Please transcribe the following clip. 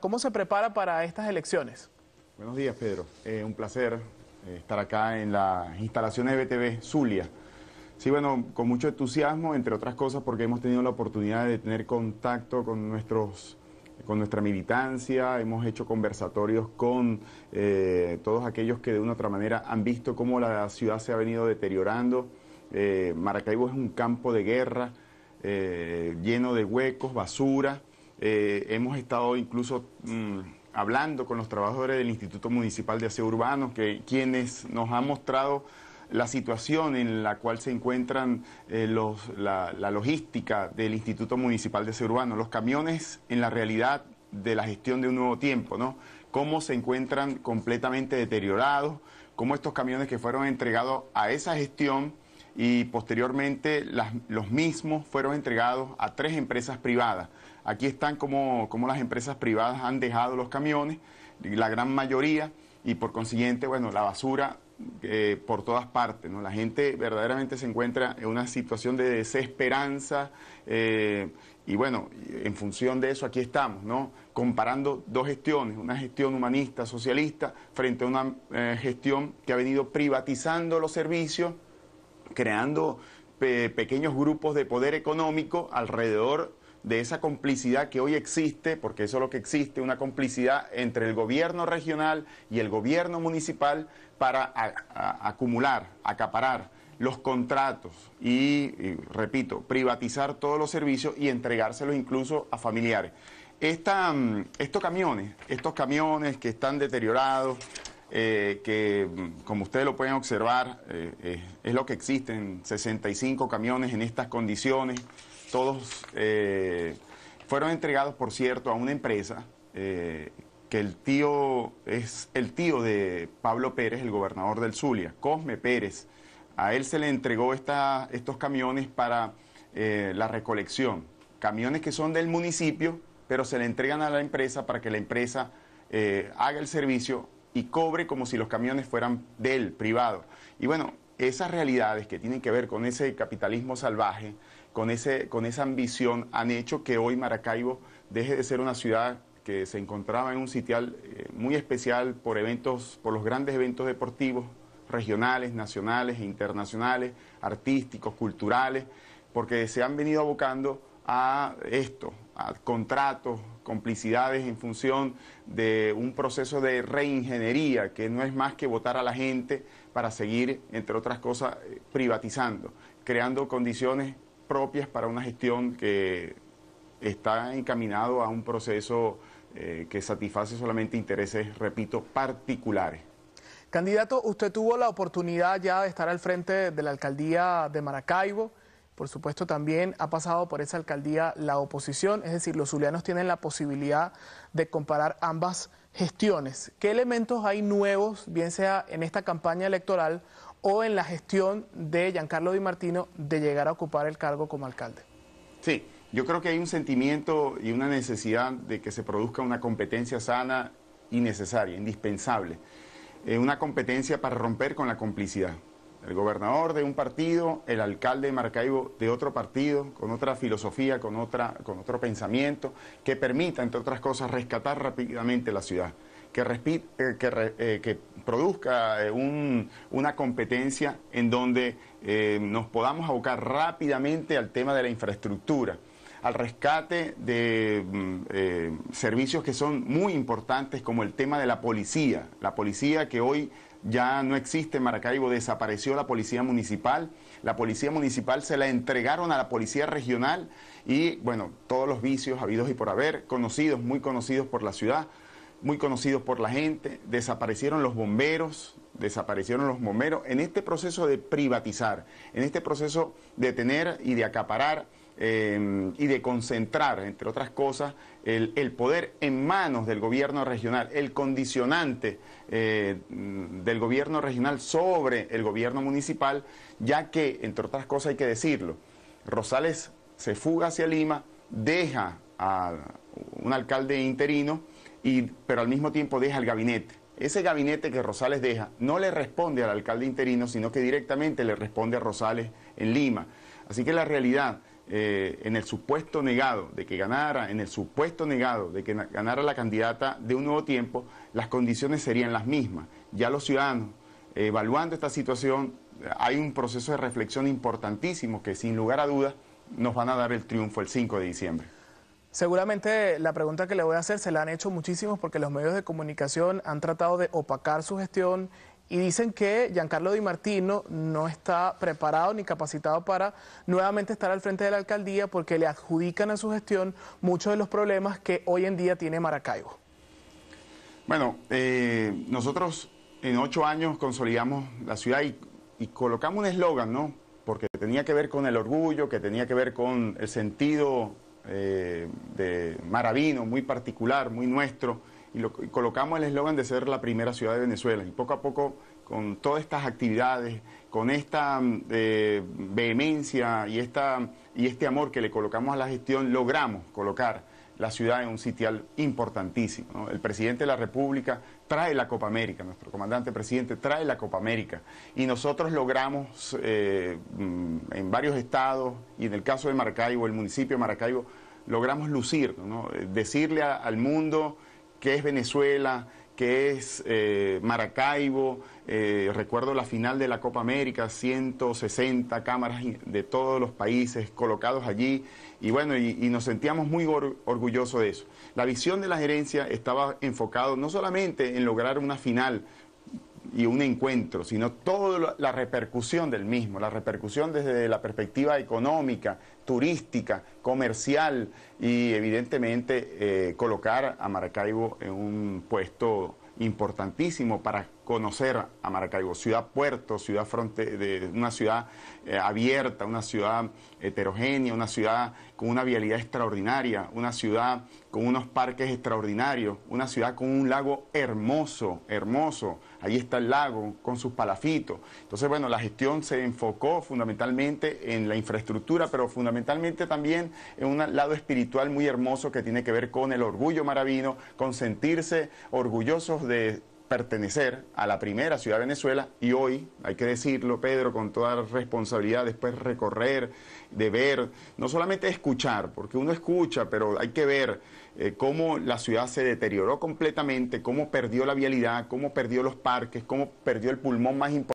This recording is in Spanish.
¿Cómo se prepara para estas elecciones? Buenos días, Pedro. Eh, un placer eh, estar acá en las instalaciones de BTV Zulia. Sí, bueno, con mucho entusiasmo, entre otras cosas, porque hemos tenido la oportunidad de tener contacto con nuestros con nuestra militancia, hemos hecho conversatorios con eh, todos aquellos que de una u otra manera han visto cómo la ciudad se ha venido deteriorando. Maracaibo es un campo de guerra lleno de huecos, basura, eh, hemos estado incluso mm, hablando con los trabajadores del Instituto Municipal de Aseo Urbano, que, quienes nos han mostrado la situación en la cual se encuentran eh, la, la, logística del Instituto Municipal de Aseo Urbano, los camiones en la realidad de la gestión de un nuevo tiempo, ¿no? Cómo se encuentran completamente deteriorados, cómo estos camiones que fueron entregados a esa gestión y posteriormente los mismos fueron entregados a tres empresas privadas. Aquí están como, como las empresas privadas han dejado los camiones, la gran mayoría, y por consiguiente, bueno, la basura eh, por todas partes. ¿no? La gente verdaderamente se encuentra en una situación de desesperanza eh, y bueno, en función de eso aquí estamos, ¿no? comparando dos gestiones, una gestión humanista, socialista, frente a una eh, gestión que ha venido privatizando los servicios creando pequeños grupos de poder económico alrededor de esa complicidad que hoy existe, porque eso es lo que existe, una complicidad entre el gobierno regional y el gobierno municipal para acumular, acaparar los contratos y, repito, privatizar todos los servicios y entregárselos incluso a familiares. Mm, estos camiones, estos camiones que están deteriorados, eh, que mm, como ustedes lo pueden observar, eh, es lo que existen, 65 camiones en estas condiciones, todos eh, fueron entregados, por cierto, a una empresa que el tío es el tío de Pablo Pérez, el gobernador del Zulia, Cosme Pérez. A él se le entregó estos camiones para la recolección, camiones que son del municipio, pero se le entregan a la empresa para que la empresa haga el servicio y cobre como si los camiones fueran de él, privado. Y bueno, esas realidades que tienen que ver con ese capitalismo salvaje, con, ese, con esa ambición, han hecho que hoy Maracaibo deje de ser una ciudad que se encontraba en un sitial eh, muy especial por eventos, por los grandes eventos deportivos regionales, nacionales, e internacionales, artísticos, culturales, porque se han venido abocando a esto, contratos, complicidades en función de un proceso de reingeniería que no es más que votar a la gente para seguir, entre otras cosas, eh, privatizando, creando condiciones propias para una gestión que está encaminado a un proceso eh, que satisface solamente intereses, repito, particulares. Candidato, usted tuvo la oportunidad ya de estar al frente de la alcaldía de Maracaibo. Por supuesto, también ha pasado por esa alcaldía la oposición, es decir, los zulianos tienen la posibilidad de comparar ambas gestiones. ¿Qué elementos hay nuevos, bien sea en esta campaña electoral o en la gestión de Giancarlo Di Martino de llegar a ocupar el cargo como alcalde? Sí, yo creo que hay un sentimiento y una necesidad de que se produzca una competencia sana y necesaria, indispensable. Eh, una competencia para romper con la complicidad el gobernador de un partido, el alcalde de Maracaibo de otro partido, con otra filosofía, con, otra, con otro pensamiento, que permita, entre otras cosas, rescatar rápidamente la ciudad, que, eh, que, eh, que, produzca eh, una competencia en donde nos podamos abocar rápidamente al tema de la infraestructura al rescate de mm, eh, servicios que son muy importantes como el tema de la policía, la policía que hoy ya no existe en Maracaibo, desapareció la policía municipal, la policía municipal se la entregaron a la policía regional y bueno, todos los vicios habidos y por haber, conocidos, muy conocidos por la ciudad, muy conocidos por la gente, desaparecieron los bomberos, desaparecieron los bomberos, en este proceso de privatizar, en este proceso de tener y de acaparar Em, y de concentrar, entre otras cosas, el, poder en manos del gobierno regional, el condicionante eh, del gobierno regional sobre el gobierno municipal, ya que, entre otras cosas, hay que decirlo, Rosales se fuga hacia Lima, deja a un alcalde interino, y, pero al mismo tiempo deja el gabinete. Ese gabinete que Rosales deja no le responde al alcalde interino, sino que directamente le responde a Rosales en Lima. Así que la realidad eh, en el supuesto negado de que ganara, en el supuesto negado de que ganara la candidata de un nuevo tiempo, las condiciones serían las mismas. Ya los ciudadanos, eh, evaluando esta situación, hay un proceso de reflexión importantísimo que sin lugar a dudas nos van a dar el triunfo el 5 de diciembre. Seguramente la pregunta que le voy a hacer se la han hecho muchísimos porque los medios de comunicación han tratado de opacar su gestión y dicen que Giancarlo Di Martino no está preparado ni capacitado para nuevamente estar al frente de la alcaldía porque le adjudican a su gestión muchos de los problemas que hoy en día tiene Maracaibo. Bueno, eh, nosotros en ocho años consolidamos la ciudad y, colocamos un eslogan, ¿no? Porque tenía que ver con el orgullo, que tenía que ver con el sentido eh, de maravino, muy particular, muy nuestro y, colocamos el eslogan de ser la primera ciudad de Venezuela. Y poco a poco, con todas estas actividades, con esta mm, eh, vehemencia y, esta, y este amor que le colocamos a la gestión, logramos colocar la ciudad en un sitial importantísimo. El presidente de la República trae la Copa América, nuestro comandante presidente trae la Copa América y nosotros logramos eh, mm, en varios estados y en el caso de Maracaibo, el municipio de Maracaibo, logramos lucir, eh, decirle al mundo que es Venezuela, que es eh, Maracaibo, eh, recuerdo la final de la Copa América, 160 cámaras de todos los países colocados allí, y bueno, y, nos sentíamos muy orgullosos de eso. La visión de la gerencia estaba enfocado no solamente en lograr una final, y un encuentro, sino toda la repercusión del mismo, la repercusión desde la perspectiva económica, turística, comercial y evidentemente eh, colocar a Maracaibo en un puesto importantísimo para conocer a Maracaibo, ciudad puerto, ciudad fronte, una ciudad eh, abierta, una ciudad heterogénea, una ciudad con una vialidad extraordinaria, una ciudad con unos parques extraordinarios, una ciudad con un lago hermoso, hermoso. Ahí está el lago con sus palafitos. Entonces, bueno, la gestión se enfocó fundamentalmente en la infraestructura, pero fundamentalmente también en un lado espiritual muy hermoso que tiene que ver con el orgullo maravino, con sentirse orgullosos de pertenecer a la primera ciudad de Venezuela y hoy, hay que decirlo Pedro, con toda responsabilidad, después recorrer, de ver, no solamente escuchar, porque uno escucha, pero hay que ver eh, cómo la ciudad se deterioró completamente, cómo perdió la vialidad, cómo perdió los parques, cómo perdió el pulmón más importante